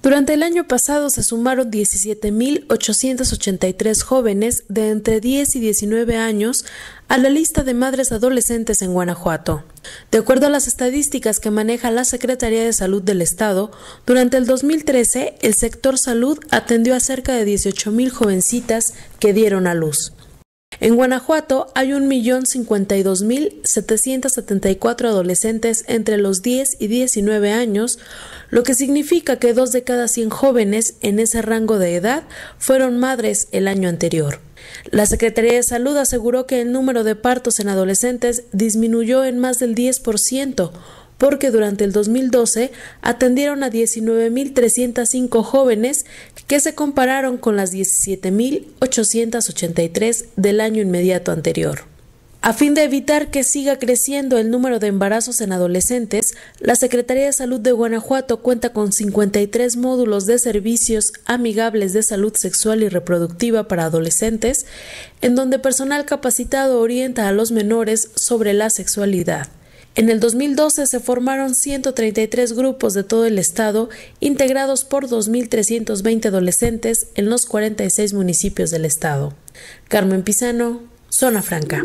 Durante el año pasado se sumaron 17.883 jóvenes de entre 10 y 19 años a la lista de madres adolescentes en Guanajuato. De acuerdo a las estadísticas que maneja la Secretaría de Salud del Estado, durante el 2013 el sector salud atendió a cerca de 18.000 jovencitas que dieron a luz. En Guanajuato hay 1.052.774 adolescentes entre los 10 y 19 años, lo que significa que dos de cada 100 jóvenes en ese rango de edad fueron madres el año anterior. La Secretaría de Salud aseguró que el número de partos en adolescentes disminuyó en más del 10%, porque durante el 2012 atendieron a 19.305 jóvenes que se compararon con las 17.883 del año inmediato anterior. A fin de evitar que siga creciendo el número de embarazos en adolescentes, la Secretaría de Salud de Guanajuato cuenta con 53 módulos de servicios amigables de salud sexual y reproductiva para adolescentes, en donde personal capacitado orienta a los menores sobre la sexualidad. En el 2012 se formaron 133 grupos de todo el estado, integrados por 2.320 adolescentes en los 46 municipios del estado. Carmen Pisano, Zona Franca.